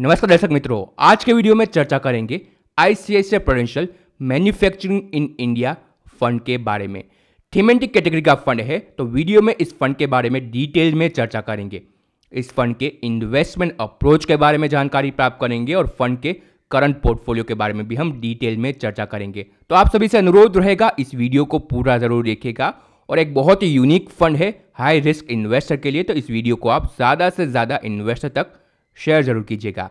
नमस्कार दर्शक मित्रों आज के वीडियो में चर्चा करेंगे ICICI Prudential manufacturing in India fund के बारे में थीमेंटिक कैटेगरी का फंड है तो वीडियो में इस फंड के बारे में डिटेल में चर्चा करेंगे इस फंड के इन्वेस्टमेंट अप्रोच के बारे में जानकारी प्राप्त करेंगे और फंड के करंट पोर्टफोलियो के बारे में भी हम डिटेल में चर्चा करेंगे तो आप सभी से अनुरोध रहेगा इस वीडियो को पूरा जरूर देखेगा और एक बहुत ही यूनिक फंड है हाई रिस्क इन्वेस्टर के लिए तो इस वीडियो को आप ज़्यादा से ज़्यादा इन्वेस्टर तक शेयर जरूर कीजिएगा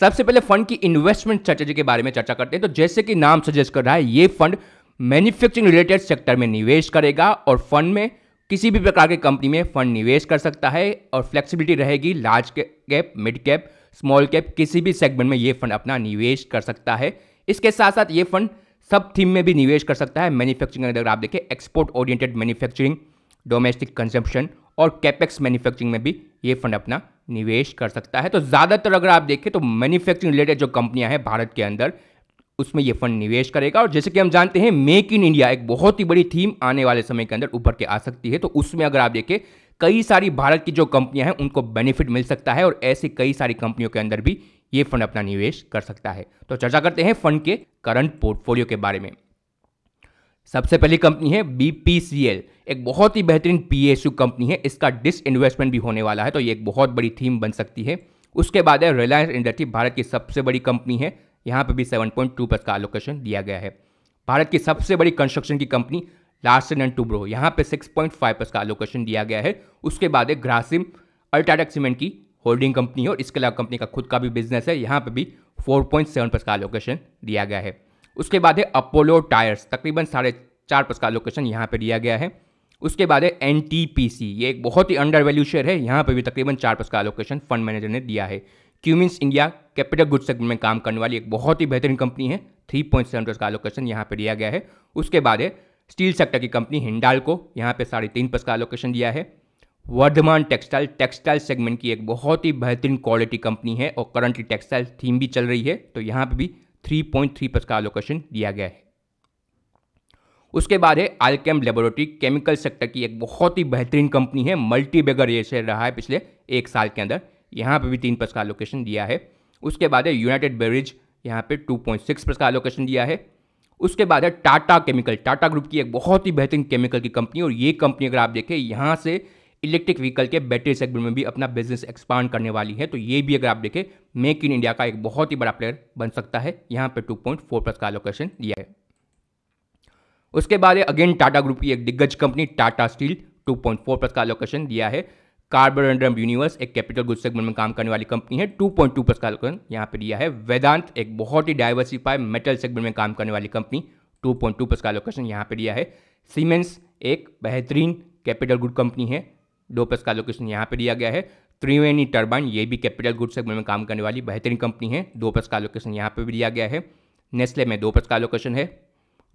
सबसे पहले फंड की इन्वेस्टमेंट स्ट्रेटेजी के बारे में चर्चा करते हैं तो जैसे कि नाम सजेस्ट कर रहा है ये फंड मैन्युफैक्चरिंग रिलेटेड सेक्टर में निवेश करेगा और फंड में किसी भी प्रकार के कंपनी में फंड निवेश कर सकता है और फ्लेक्सिबिलिटी रहेगी large cap mid cap small cap किसी भी सेगमेंट में ये फंड अपना निवेश कर सकता है इसके साथ साथ ये फंड सब थीम में भी निवेश कर सकता है मैन्युफैक्चरिंग अगर आप देखें export oriented manufacturing domestic consumption और कैपेक्स मैन्युफैक्चरिंग में भी ये फंड अपना निवेश कर सकता है तो ज़्यादातर अगर आप देखें तो मैन्युफैक्चरिंग रिलेटेड जो कंपनियां हैं भारत के अंदर उसमें ये फंड निवेश करेगा और जैसे कि हम जानते हैं मेक इन इंडिया एक बहुत ही बड़ी थीम आने वाले समय के अंदर उभर के आ सकती है तो उसमें अगर आप देखें कई सारी भारत की जो कंपनियां हैं उनको बेनिफिट मिल सकता है और ऐसी कई सारी कंपनियों के अंदर भी ये फंड अपना निवेश कर सकता है तो चर्चा करते हैं फंड के करंट पोर्टफोलियो के बारे में सबसे पहली कंपनी है बीपीसीएल एक बहुत ही बेहतरीन पीएसयू कंपनी है इसका डिस इन्वेस्टमेंट भी होने वाला है तो ये एक बहुत बड़ी थीम बन सकती है उसके बाद है रिलायंस इंडस्ट्री भारत की सबसे बड़ी कंपनी है यहाँ पर भी सेवन पॉइंट प्लस का एलोकेशन दिया गया है भारत की सबसे बड़ी कंस्ट्रक्शन की कंपनी लार्सन एंड टूब्रो यहाँ पे 6.5 प्लस का एलोकेशन दिया गया है उसके बाद है ग्रासिम अल्ट्राटेक सीमेंट की होल्डिंग कंपनी है और इसके अलावा कंपनी का खुद का भी बिजनेस है यहाँ पर भी 4.7 प्लस का एलोकेशन दिया गया है उसके बाद है अपोलो टायर्स तकरीबन साढ़े चार पर का लोकेशन यहाँ पर दिया गया है उसके बाद है एन ये एक बहुत ही अंडर वैल्यू शेयर है यहाँ पर भी तकरीबन चार पर का लोकेशन फंड मैनेजर ने दिया है Cummins India capital good segment में काम करने वाली एक बहुत ही बेहतरीन कंपनी है थ्री पॉइंट सेवन का लोकेशन यहाँ पर दिया गया है उसके बाद है स्टील सेक्टर की कंपनी हिंडाल को यहाँ पर साढ़े तीन पस का लोकेशन दिया है वर्धमान टेक्सटाइल टेक्सटाइल सेगमेंट की एक बहुत ही बेहतरीन क्वालिटी कंपनी है और करंटली टेक्सटाइल थीम भी चल रही है तो यहाँ पर भी 3.3 पर का एलोकेशन दिया गया है उसके बाद है आलकेम लेबोरेटरी केमिकल सेक्टर की एक बहुत ही बेहतरीन कंपनी है मल्टी बेगर ये शेयर रहा है पिछले एक साल के अंदर यहाँ पर भी तीन पर का एलोकेशन दिया है उसके बाद है यूनाइटेड बेवरेज यहाँ पर टू पॉइंट का एलोकेशन दिया है उसके बाद है टाटा केमिकल टाटा ग्रुप की एक बहुत ही बेहतरीन केमिकल की कंपनी और ये कंपनी अगर आप देखें यहाँ से इलेक्ट्रिक व्हीकल के बैटरी सेगमेंट में भी अपना बिजनेस एक्सपांड करने वाली है तो ये भी अगर आप देखें मेक इन इंडिया का एक बहुत ही बड़ा प्लेयर बन सकता है यहाँ पे 2.4 प्लस का लोकेशन दिया है उसके बाद अगेन टाटा ग्रुप की एक दिग्गज कंपनी टाटा स्टील 2.4 प्लस का लोकेशन दिया है कार्बोरेंडम यूनिवर्स एक कैपिटल गुड सेगमेंट में काम करने वाली कंपनी है 2.2 प्लस का लोकेशन यहाँ पे दिया है वेदांत एक बहुत ही डाइवर्सिफाइड मेटल सेगमेंट में काम करने वाली कंपनी 2.2 प्लस का लोकेशन यहाँ पे दिया है सीमेंस एक बेहतरीन कैपिटल गुड कंपनी है डोपस का लोकेशन यहाँ पे दिया गया है त्रिवेणी टर्बाइन ये भी कैपिटल गुड सेगमेंट में काम करने वाली बेहतरीन कंपनी है डोपस का लोकेशन यहाँ पे भी दिया गया है नेस्ले में डोपस का लोकेशन है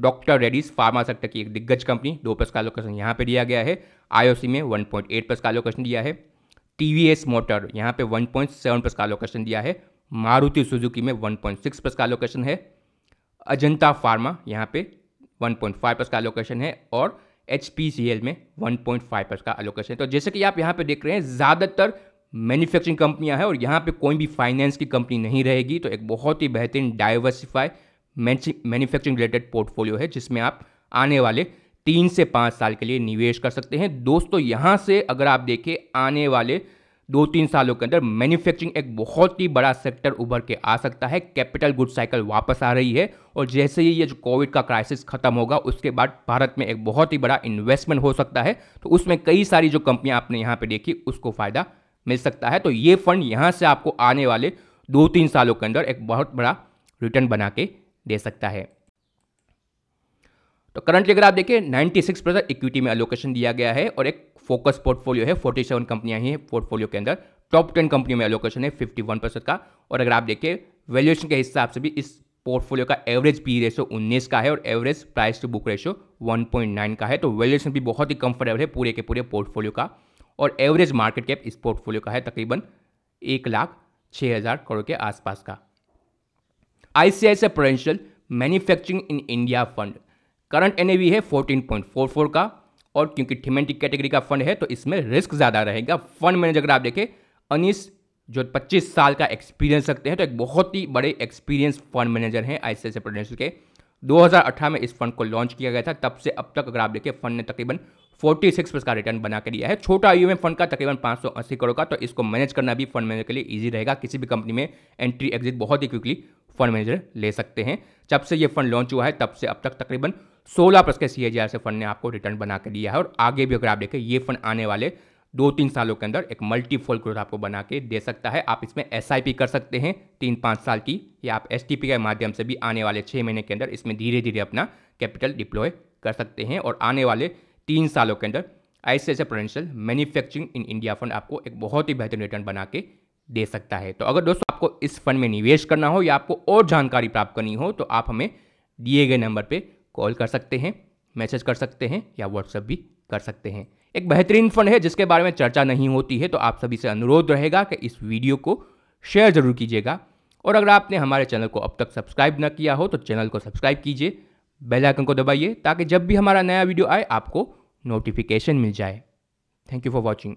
डॉक्टर रेडीज फार्मा सेक्टर की एक दिग्गज कंपनी डोपस का लोकेशन यहाँ पे दिया गया है आईओसी में 1.8 प्लस का लोकेशन दिया है टीवीएस मोटर यहाँ पे 1.7 प्लस का लोकेशन दिया है मारुति सुजुकी में 1.6 प्लस का लोकेशन है अजंता फार्मा यहाँ पे 1.5 प्लस का लोकेशन है और एच में 1.5 परसेंट का अलोकेशन तो जैसे कि आप यहाँ पे देख रहे हैं ज़्यादातर मैन्युफैक्चरिंग कंपनियां हैं और यहाँ पे कोई भी फाइनेंस की कंपनी नहीं रहेगी तो एक बहुत ही बेहतरीन डाइवर्सिफाई मैन्युफैक्चरिंग रिलेटेड पोर्टफोलियो है जिसमें आप आने वाले तीन से पाँच साल के लिए निवेश कर सकते हैं दोस्तों यहाँ से अगर आप देखें आने वाले दो तीन सालों के अंदर मैन्युफैक्चरिंग एक बहुत ही बड़ा सेक्टर उभर के आ सकता है कैपिटल गुड साइकिल वापस आ रही है और जैसे ही ये जो कोविड का क्राइसिस खत्म होगा उसके बाद भारत में एक बहुत ही बड़ा इन्वेस्टमेंट हो सकता है तो उसमें कई सारी जो कंपनियां आपने यहाँ पर देखी उसको फ़ायदा मिल सकता है तो ये फंड यहाँ से आपको आने वाले दो तीन सालों के अंदर एक बहुत बड़ा रिटर्न बना के दे सकता है तो करंटली अगर आप देखिए 96 परसेंट इक्विटी में एलोकेशन दिया गया है और एक फोकस पोर्टफोलियो है 47 कंपनियां ही हैं पोर्टफोलियो के अंदर टॉप 10 कंपनियों में एलोकेशन है 51 परसेंट का और अगर आप देखिए वैल्यूएशन के हिसाब से भी इस पोर्टफोलियो का एवरेज पी रेशो 19 का है और average price to book ratio 1.9 का है तो वैल्यूएशन भी बहुत ही कंफर्टेबल है पूरे के पूरे पोर्टफोलियो का और एवरेज मार्केट कैप इस पोर्टफोलियो का है तकरीबन एक लाख छः हज़ार करोड़ के आसपास का I C I Prudential manufacturing in India fund current एन है 14.44 का और क्योंकि थीमेटिक कैटेगरी का फंड है तो इसमें रिस्क ज़्यादा रहेगा फंड मैनेजर अगर आप देखें अनिस जो 25 साल का एक्सपीरियंस रखते हैं तो एक बहुत ही बड़े एक्सपीरियंस फंड मैनेजर हैं आई सी प्रोडेंशियल के 2018 में इस फंड को लॉन्च किया गया था तब से अब तक अगर आप देखें फंड ने तकरीबन 46 सिक्स का रिटर्न बना के दिया है छोटा यू फंड का तकरीबन 580 करोड़ का तो इसको मैनेज करना भी फंड मैनेजर के लिए ईजी रहेगा किसी भी कंपनी में एंट्री एग्जिट बहुत ही क्विकली फंड मैनेजर ले सकते हैं जब से ये फंड लॉन्च हुआ है तब से अब तक तकरीबन सोलह प्लस के सी से फंड ने आपको रिटर्न बना के दिया है और आगे भी अगर आप देखें ये फंड आने वाले दो तीन सालों के अंदर एक मल्टीफोल ग्रोथ आपको बना के दे सकता है आप इसमें एस कर सकते हैं तीन पाँच साल की या आप एस के माध्यम से भी आने वाले छः महीने के अंदर इसमें धीरे धीरे अपना कैपिटल डिप्लॉय कर सकते हैं और आने वाले तीन सालों के अंदर ऐसे ऐसे Prudential manufacturing in India fund आपको एक बहुत ही बेहतरीन रिटर्न बना के दे सकता है तो अगर दोस्तों आपको इस फंड में निवेश करना हो या आपको और जानकारी प्राप्त करनी हो तो आप हमें दिए गए नंबर पर कॉल कर सकते हैं मैसेज कर सकते हैं या व्हाट्सएप भी कर सकते हैं एक बेहतरीन फंड है जिसके बारे में चर्चा नहीं होती है तो आप सभी से अनुरोध रहेगा कि इस वीडियो को शेयर जरूर कीजिएगा और अगर आपने हमारे चैनल को अब तक सब्सक्राइब न किया हो तो चैनल को सब्सक्राइब कीजिए बेल आइकन को दबाइए ताकि जब भी हमारा नया वीडियो आए आपको नोटिफिकेशन मिल जाए थैंक यू फॉर वॉचिंग